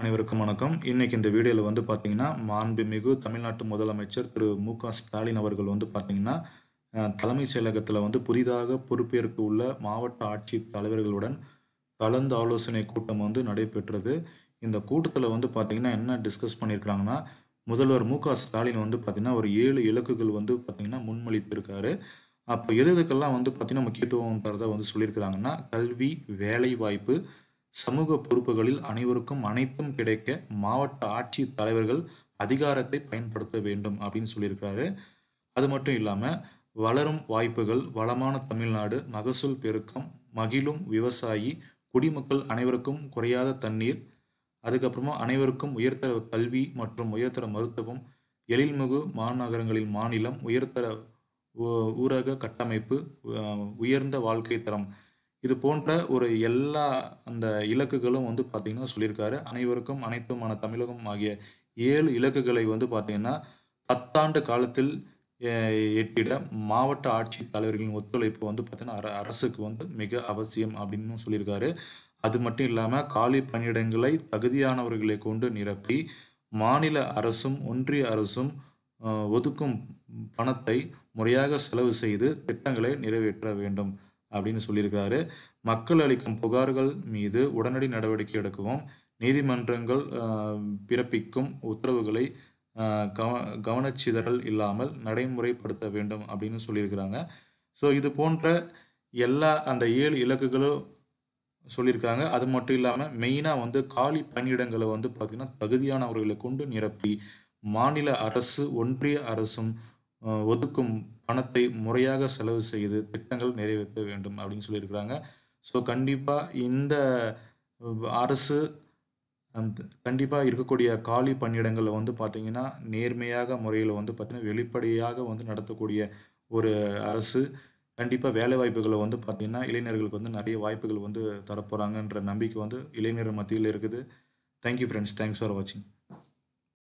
அனைவருக்கும் வணக்கம் இன்னைக்கு இந்த வீடியோவில் வந்து பார்த்தீங்கன்னா மாண்புமிகு தமிழ்நாட்டு முதலமைச்சர் திரு மு க ஸ்டாலின் அவர்கள் வந்து பார்த்திங்கன்னா தலைமைச் செயலகத்தில் வந்து புதிதாக பொறுப்பேற்க உள்ள மாவட்ட ஆட்சி தலைவர்களுடன் கலந்து ஆலோசனை கூட்டம் வந்து நடைபெற்றது இந்த கூட்டத்தில் வந்து பார்த்தீங்கன்னா என்ன டிஸ்கஸ் பண்ணியிருக்கிறாங்கன்னா முதல்வர் மு க ஸ்டாலின் வந்து பார்த்திங்கன்னா ஒரு ஏழு இலக்குகள் வந்து பார்த்திங்கன்னா முன்மொழித்திருக்காரு அப்போ எது இதுக்கெல்லாம் வந்து பார்த்திங்கன்னா முக்கியத்துவம் தரதை வந்து சொல்லியிருக்கிறாங்கன்னா கல்வி வேலை வாய்ப்பு சமூக பொறுப்புகளில் அனைவருக்கும் அனைத்தும் கிடைக்க மாவட்ட ஆட்சி தலைவர்கள் அதிகாரத்தை பயன்படுத்த வேண்டும் அப்படின்னு சொல்லியிருக்கிறாரு அது மட்டும் இல்லாமல் வளரும் வாய்ப்புகள் வளமான தமிழ்நாடு மகசூல் பெருக்கம் மகிழும் விவசாயி குடிமக்கள் அனைவருக்கும் குறையாத தண்ணீர் அதுக்கப்புறமா அனைவருக்கும் உயர்தர கல்வி மற்றும் உயர்தர மருத்துவம் எழில்முகு மாநகரங்களின் மாநிலம் உயர்தர ஊரக கட்டமைப்பு உயர்ந்த வாழ்க்கை தரம் இது போன்ற ஒரு எல்லா அந்த இலக்குகளும் வந்து பார்த்திங்கன்னா சொல்லியிருக்காரு அனைவருக்கும் அனைத்துமான தமிழகம் ஆகிய ஏழு இலக்குகளை வந்து பார்த்திங்கன்னா பத்தாண்டு காலத்தில் எட்டிட மாவட்ட ஆட்சி தலைவர்களின் ஒத்துழைப்பு வந்து பார்த்திங்கன்னா அரசுக்கு வந்து மிக அவசியம் அப்படின்னு சொல்லியிருக்காரு அது மட்டும் இல்லாமல் காலி பணியிடங்களை தகுதியானவர்களை கொண்டு நிரப்பி மாநில அரசும் ஒன்றிய அரசும் ஒதுக்கும் பணத்தை முறையாக செலவு செய்து திட்டங்களை நிறைவேற்ற வேண்டும் அப்படின்னு சொல்லியிருக்கிறாரு மக்கள் அளிக்கும் புகார்கள் மீது உடனடி நடவடிக்கை எடுக்கவும் நீதிமன்றங்கள் பிறப்பிக்கும் உத்தரவுகளை கவ கவனச்சிதறல் இல்லாமல் நடைமுறைப்படுத்த வேண்டும் அப்படின்னு சொல்லியிருக்கிறாங்க ஸோ இது போன்ற எல்லா அந்த ஏழு இலக்குகளும் சொல்லியிருக்காங்க அது மட்டும் இல்லாமல் மெயினாக வந்து காலி பணியிடங்களை வந்து பார்த்திங்கன்னா தகுதியானவர்களை கொண்டு நிரப்பி மாநில அரசு ஒன்றிய அரசும் ஒதுக்கும் பணத்தை முறையாக செலவு செய்து திட்டங்கள் நிறைவேற்ற வேண்டும் அப்படின்னு சொல்லியிருக்கிறாங்க ஸோ கண்டிப்பாக இந்த அரசு கண்டிப்பாக இருக்கக்கூடிய காலி பணியிடங்களில் வந்து பார்த்திங்கன்னா நேர்மையாக முறையில் வந்து பார்த்திங்கன்னா வெளிப்படையாக வந்து நடத்தக்கூடிய ஒரு அரசு கண்டிப்பாக வேலை வாய்ப்புகளை வந்து பார்த்திங்கன்னா இளைஞர்களுக்கு வந்து நிறைய வாய்ப்புகள் வந்து தரப்போகிறாங்கன்ற நம்பிக்கை வந்து இளைஞர் மத்தியில் இருக்குது தேங்க்யூ ஃப்ரெண்ட்ஸ் தேங்க்ஸ் ஃபார் வாட்சிங்